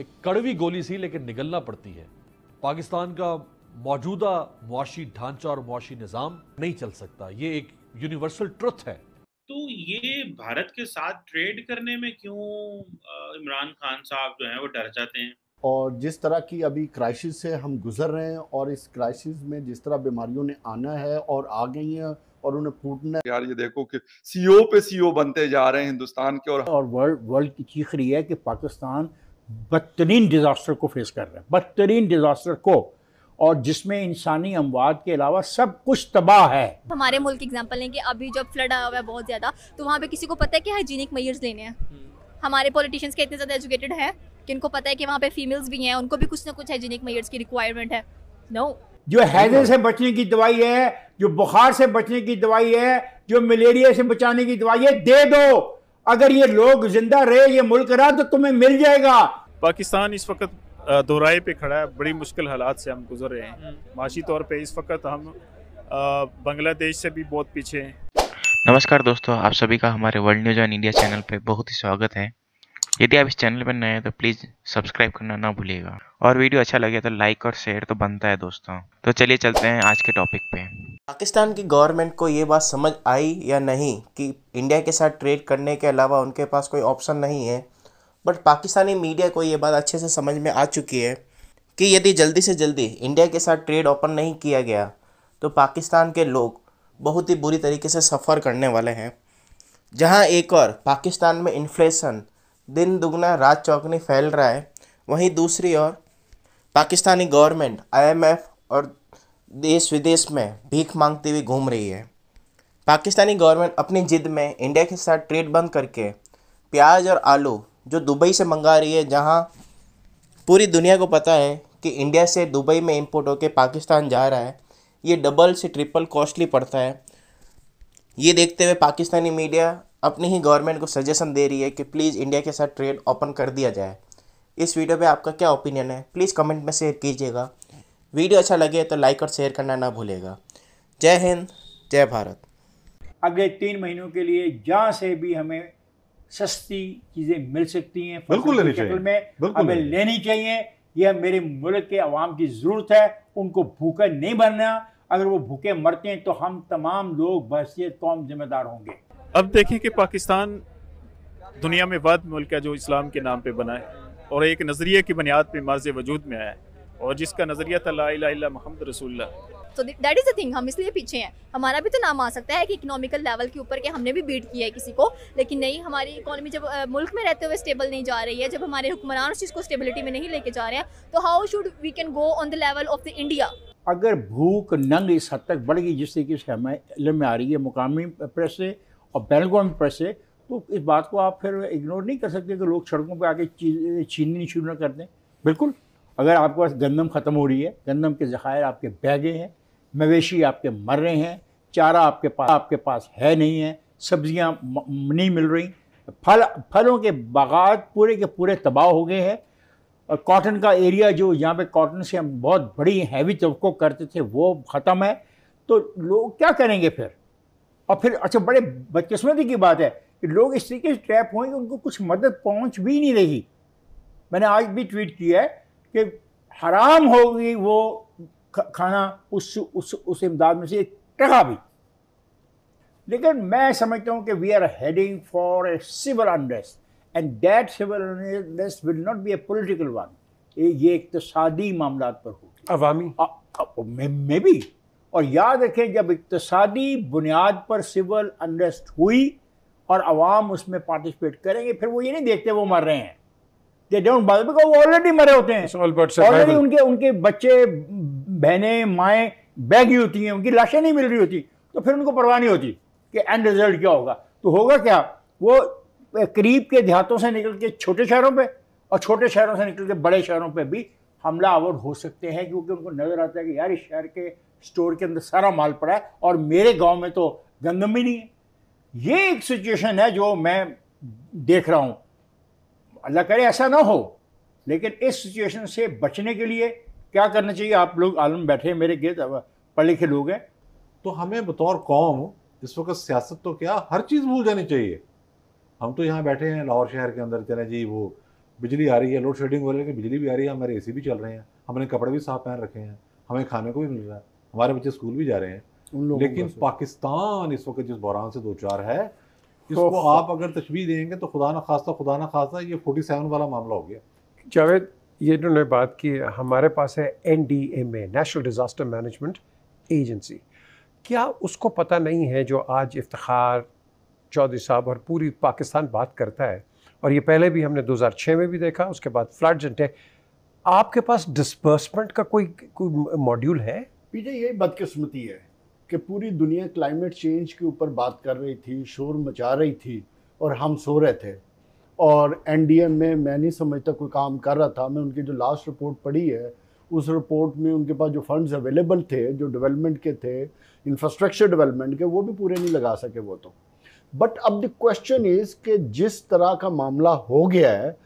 एक कड़वी गोली सी लेकिन निगलना पड़ती है पाकिस्तान का मौजूदा मुआशी ढांचा और मुआशी निज़ाम नहीं चल सकता ये एक यूनिवर्सल ट्रुथ है तो ये भारत के साथ ट्रेड करने में क्यों इमरान खान साहब जो हैं वो डर जाते हैं और जिस तरह की अभी क्राइसिस से हम गुजर रहे हैं और इस क्राइसिस में जिस तरह बीमारियों ने आना है और आ गई हैं और उन्हें फूटना यार ये देखो कि सीओ e पे सीओ e बनते जा रहे हैं हिंदुस्तान के और और वर्ल्ड वर्ल्ड की चीख रही है कि पाकिस्तान बदतरीन डिज़ास्टर को फेस कर रहे हैं बदतरीन डिज़ास्टर को और जिसमें इंसानी अमवाद के अलावा सब कुछ तबाह है हमारे मुल्क एग्जाम्पल लेंगे अभी जब फ्लड आया हुआ है बहुत ज़्यादा तो वहाँ पे किसी को पता है कि हाइजीनिक मयर्स लेने हैं हम्म। हमारे पॉलिटिशियंस के इतने ज़्यादा एजुकेटेड हैं कि इनको पता है कि वहाँ पे फीमेल्स भी हैं उनको भी कुछ ना कुछ हाइजीनिक मयर्स की रिक्वायरमेंट है नो no. जो हैजे से बचने की दवाई है जो बुखार से बचने की दवाई है जो मलेरिया से बचाने की दवाई है दे दो अगर ये लोग जिंदा रहे ये मुल्क रहा तो तुम्हें मिल जाएगा पाकिस्तान इस वक्त दोहराए पे खड़ा है बड़ी मुश्किल हालात से हम गुजर रहे हैं हम्म। माशी तौर पे इस वक्त हम बांग्लादेश से भी बहुत पीछे हैं नमस्कार दोस्तों आप सभी का हमारे World News on India channel पर बहुत ही स्वागत है यदि आप इस चैनल पर नए हैं तो प्लीज़ सब्सक्राइब करना ना भूलिएगा और वीडियो अच्छा लगे तो लाइक और शेयर तो बनता है दोस्तों तो चलिए चलते हैं आज के टॉपिक पे पाकिस्तान की गवर्नमेंट को ये बात समझ आई या नहीं कि इंडिया के साथ ट्रेड करने के अलावा उनके पास कोई ऑप्शन नहीं है बट पाकिस्तानी मीडिया को ये बात अच्छे से समझ में आ चुकी है कि यदि जल्दी से जल्दी इंडिया के साथ ट्रेड ओपन नहीं किया गया तो पाकिस्तान के लोग बहुत ही बुरी तरीके से सफ़र करने वाले हैं जहां एक और पाकिस्तान में इन्फ्लेशन दिन दुगना रात चौकनी फैल रहा है वहीं दूसरी ओर पाकिस्तानी गवर्नमेंट आईएमएफ और देश विदेश में भीख मांगती हुई घूम रही है पाकिस्तानी गवर्नमेंट अपनी जिद में इंडिया के साथ ट्रेड बंद करके प्याज और आलू जो दुबई से मंगा रही है जहाँ पूरी दुनिया को पता है कि इंडिया से दुबई में इम्पोर्ट होकर पाकिस्तान जा रहा है ये डबल से ट्रिपल कॉस्टली पड़ता है ये देखते हुए पाकिस्तानी मीडिया अपनी ही गवर्नमेंट को सजेशन दे रही है कि प्लीज़ इंडिया के साथ ट्रेड ओपन कर दिया जाए इस वीडियो पे आपका क्या ओपिनियन है प्लीज़ कमेंट में शेयर कीजिएगा वीडियो अच्छा लगे तो लाइक और शेयर करना ना भूलेगा जय हिंद जय भारत अगले तीन महीनों के लिए जहाँ से भी हमें सस्ती चीज़ें मिल सकती हैं बिल्कुल लेनी चाहिए में हमें लेनी चाहिए यह मेरे मुल्क के आवाम की ज़रूरत है उनको भूखे नहीं बनना अगर वो भूखे मरते हैं तो हम तमाम लोग बहसीत कौम जिम्मेदार होंगे अब देखें कि पाकिस्तान दुनिया में वाद मुल्क है जो इस्लाम के नाम पर बना है और एक नज़रिए की बुनियाद पर मर्ज वजूद में आया है और जिसका नज़रिया था ला महमद रसूल so that is a thing हम इसलिए पीछे हैं हमारा भी तो नाम आ सकता है कि इकोनॉमिकल लेवल के ऊपर के हमने भी बीट किया है किसी को लेकिन नहीं हमारी इकोनॉमी जब मुल्क में रहते हुए स्टेबल नहीं जा रही है जब हमारे हुक्मरान उस चीज़ को स्टेबिलिटी में नहीं लेके जा रहे हैं तो how should we can go on the level of the India अगर भूख नंग इस हद तक बढ़ गई जिस तरीके से हमें इलम में आ रही है मुकामी प्रेस से और बैन प्रेस से तो इस बात को आप फिर इग्नोर नहीं कर सकते कि लोग सड़कों पर आके चीज़ें छीननी शुरू न कर दें बिल्कुल अगर आपके पास गंदम ख़त्म हो रही है गंदम के ज़खायर आपके बैगे हैं मवेशी आपके मर रहे हैं चारा आपके पास आपके पास है नहीं है सब्जियां नहीं मिल रही फल फलों के बागात पूरे के पूरे तबाह हो गए हैं और कॉटन का एरिया जो यहाँ पे कॉटन से हम बहुत बड़ी हैवी तबको करते थे वो ख़त्म है तो लोग क्या करेंगे फिर और फिर अच्छा बड़े बदकस्मती की बात है कि लोग इस तरीके से ट्रैप हुए कि उनको कुछ मदद पहुँच भी नहीं रही मैंने आज भी ट्वीट किया है कि हराम होगी वो खाना उस उस उस इमदाद में से टका भी लेकिन मैं समझता हूँ कि we are heading for a civil unrest and that civil unrest will not be a political one ये इकतसादी मामला पर होगी अवामी मे भी और याद रखें जब इकतसादी बुनियाद पर सिविल अनरेस्ट हुई और आवाम उसमें पार्टिसिपेट करेंगे फिर वो ये नहीं देखते वो मर रहे हैं दे डोंट वो ऑलरेडी मरे होते हैं ऑलरेडी उनके उनके बच्चे बहनें माएँ बैगी होती हैं उनकी लाशें नहीं मिल रही होती तो फिर उनको परवाह नहीं होती कि एंड रिजल्ट क्या होगा तो होगा क्या वो करीब के देहातों से निकल के छोटे शहरों पे और छोटे शहरों से निकल के बड़े शहरों पे भी हमला आवर हो सकते हैं क्योंकि उनको नज़र आता है कि यार इस शहर के स्टोर के अंदर सारा माल पड़ा है और मेरे गांव में तो गंदम भी नहीं है ये एक सिचुएशन है जो मैं देख रहा हूँ अल्लाह करे ऐसा ना हो लेकिन इस सिचुएशन से बचने के लिए क्या करना चाहिए आप लोग आलम बैठे मेरे गेट पढ़े लिखे लोग हैं तो हमें बतौर कौम इस वक्त सियासत तो क्या हर चीज़ भूल जानी चाहिए हम तो यहाँ बैठे हैं लाहौर शहर के अंदर चले जी वो बिजली आ रही है लोड शेडिंग हो रही है बिजली भी आ रही है हमारे ए भी चल रहे हैं हमने कपड़े भी साफ पहन रखे हैं हमें खाने को भी मिल रहा है हमारे बच्चे स्कूल भी जा रहे हैं लेकिन तो। पाकिस्तान इस वक्त जिस बहरान से दो चार है इसको आप अगर तशबी देंगे तो खुदा ना खास्ता खुदा ना खास्ता ये फोर्टी सेवन वाला मामला हो गया जावेद ये इन्होंने बात की हमारे पास है N D M A national disaster management agency क्या उसको पता नहीं है जो आज इफ्तार चौधरी साहब और पूरी पाकिस्तान बात करता है और ये पहले भी हमने 2006 में भी देखा उसके बाद फ्लड एंड आपके पास डिस्पर्समेंट का कोई कोई मॉड्यूल है पीछे ये बदकिस्मती है कि पूरी दुनिया क्लाइमेट चेंज के ऊपर बात कर रही थी शोर मचा रही थी और हम सो रहे थे और एम में मैं नहीं समझता कोई काम कर रहा था मैं उनकी जो लास्ट रिपोर्ट पढ़ी है उस रिपोर्ट में उनके पास जो फंड्स अवेलेबल थे जो डेवलपमेंट के थे इंफ्रास्ट्रक्चर डेवलपमेंट के वो भी पूरे नहीं लगा सके वो तो बट अब द क्वेश्चन इज कि जिस तरह का मामला हो गया है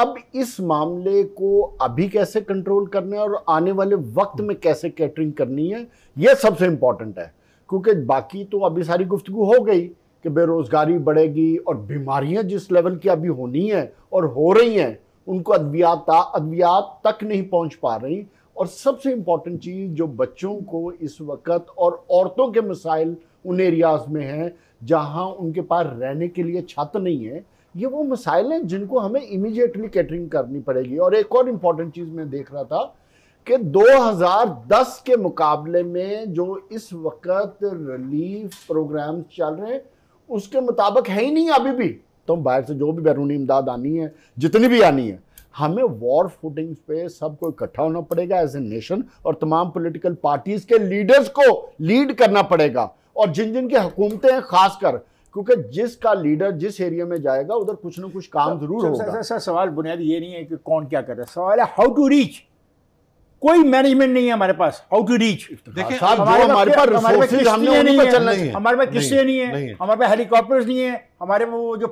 अब इस मामले को अभी कैसे कंट्रोल करना है और आने वाले वक्त में कैसे कैटरिंग करनी है ये सबसे इम्पॉर्टेंट है क्योंकि बाकी तो अभी सारी गुफ्तगु हो गई कि बेरोज़गारी बढ़ेगी और बीमारियां जिस लेवल की अभी होनी हैं और हो रही हैं उनको अद्वियात अद्वियात तक नहीं पहुंच पा रही और सबसे इम्पॉर्टेंट चीज़ जो बच्चों को इस वक्त और औरतों के मसाइल उन एरियाज़ में हैं जहाँ उनके पास रहने के लिए छत नहीं है ये वो मसाइल हैं जिनको हमें इमिजिएटली कैटरिंग करनी पड़ेगी और एक और इम्पॉर्टेंट चीज़ मैं देख रहा था कि 2010 के मुकाबले में जो इस वक्त रिलीफ प्रोग्राम चल रहे हैं उसके मुताबिक है ही नहीं अभी भी तो बाहर से जो भी बैरूनी इमदाद आनी है जितनी भी आनी है हमें वॉर फूटिंग पे सबको इकट्ठा होना पड़ेगा एज ए नेशन और तमाम पोलिटिकल पार्टीज के लीडर्स को लीड करना पड़ेगा और जिन जिन की हुकूमतें हैं खासकर क्योंकि जिसका लीडर जिस एरिया में जाएगा उधर कुछ ना कुछ काम जरूर होगा सर सवाल बुनियादी ये नहीं है कि कौन क्या कर रहा है सवाल है हाउ टू रीच कोई मैनेजमेंट नहीं है हमारे पास हाउ टू रीच हमारे पास नहीं है हमारे पास किस्से नहीं है हमारे पास हेलीकॉप्टर्स नहीं है हमारे वो जो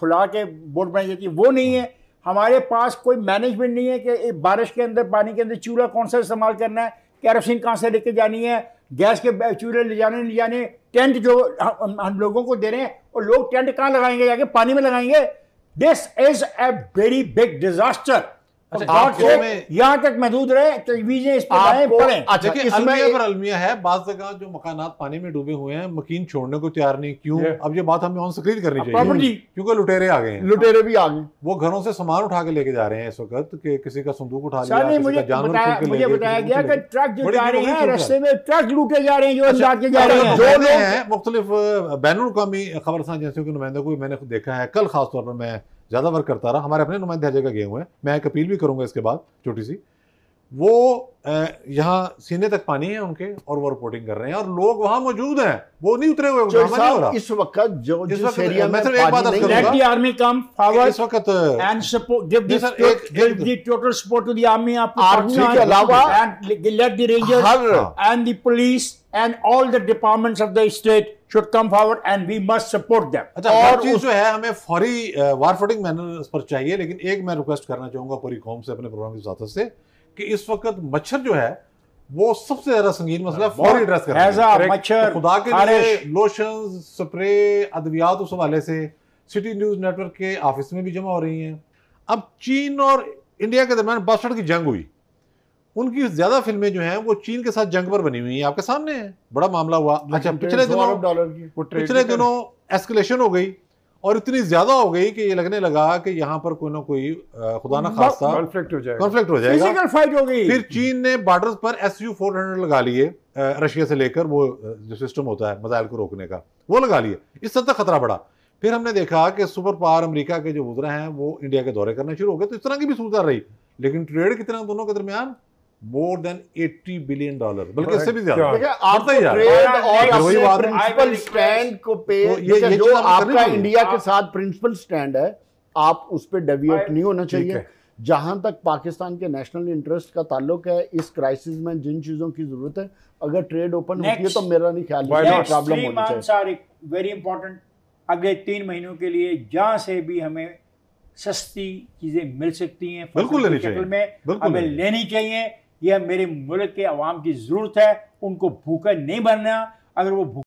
फुला के बोर्ड बनाई जाती है वो नहीं है हाँ। हमारे पास कोई मैनेजमेंट नहीं है कि बारिश के अंदर पानी के अंदर चूल्हा कौन सा इस्तेमाल करना है कैरोसिन कहाँ से लेके जानी है गैस के चूल्हे ले जाने ले जाने टेंट जो हम लोगों को दे रहे हैं और लोग टेंट कहाँ लगाएंगे जाके पानी में लगाएंगे this is a very big disaster अच्छा, यहाँ तक महदूद रहे टेलीविजन तो अच्छा, अलमिया है बाद जगह जो मकान पानी में डूबे हुए हैं मकीन छोड़ने को तैयार नहीं क्यों अब ये बात हमें ऑन स्क्रीन करनी चाहिए क्योंकि लुटेरे आ गए लुटेरे भी आ गए वो घरों से सामान उठा के लेके जा रहे हैं इस वक्त कि किसी का संदूक उठा लिया मुझे बताया गया कि ट्रक जो जा रहे हैं रस्ते में ट्रक लूटे जा रहे हैं जो अच्छा, लोग हैं बैन अवी खबर एजेंसियों के को मैंने देखा है कल खासतौर पर मैं ज़्यादा वर्क करता रहा हमारे अपने नुमाइंदे जगह का हुए हैं मैं एक अपील भी करूँगा इसके बाद छोटी सी वो यहाँ सीने तक पानी है उनके और वो रिपोर्टिंग कर रहे हैं और लोग वहां मौजूद हैं वो नहीं उतरे हुए नहीं हो रहा इस वक्त जो जिस वक्त एरिया में एक बात let the army come forward इस वक्त and support give this give the total support to the army army के अलावा and let the rangers and the police and all the departments of the state should come forward and we must support them. अच्छा, और चीज जो है हमें फौरी वार fighting manners पर चाहिए लेकिन एक मैं रिक्वेस्ट करना चाहूंगा पूरी कौम से अपने प्रोग्राम की साथ से कि इस वक्त मच्छर जो है वो सबसे ज्यादा संगीन मसला फौरी एड्रेस कर मच्छर तो खुदा के लिए लोशन स्प्रे अद्वियात उस हवाले से सिटी न्यूज नेटवर्क के ऑफिस में भी जमा हो रही हैं अब चीन और इंडिया के दरमियान बासठ की जंग हुई उनकी ज्यादा फिल्में जो हैं वो चीन के साथ जंग पर बनी हुई हैं आपके सामने है बड़ा मामला हुआ हाँ अच्छा तो पिछले दिनों पिछले दिनों एस्केलेशन हो गई और इतनी ज्यादा हो गई कि ये लगने लगा कि यहाँ पर कोई ना कोई खुदा ना खासा कॉन्फ्लिक्ट हो जाएगा हो जाएगा फाइट हो गई फिर चीन ने बॉर्डर पर एस यू फोर हंड्रेड लगा लिए रशिया से लेकर वो जो सिस्टम होता है मिसाइल को रोकने का वो लगा लिए इस इससे तक खतरा बढ़ा फिर हमने देखा कि सुपर पावर अमरीका के जो वजरा हैं वो इंडिया के दौरे करना शुरू हो गए तो इस तरह की भी सुविधा रही लेकिन ट्रेड कितना दोनों के दरमियान मोर देन 80 बिलियन डॉलर बल्कि इससे भी ज्यादा प्रिंसिपल स्टैंड को पे तो ये, जो आपका इंडिया के साथ प्रिंसिपल स्टैंड है आप उस पर डेविएट नहीं होना चाहिए जहां तक पाकिस्तान के नेशनल इंटरेस्ट का ताल्लुक है इस क्राइसिस में जिन चीजों की जरूरत है अगर ट्रेड ओपन होती है तो मेरा नहीं ख्याल प्रॉब्लम वेरी इंपॉर्टेंट अगले तीन महीनों के लिए जहां से भी हमें सस्ती चीजें मिल सकती हैं बिल्कुल लेनी चाहिए हमें लेनी चाहिए यह मेरे मुल्क के अवाम की ज़रूरत है उनको भूखा नहीं बनना अगर वो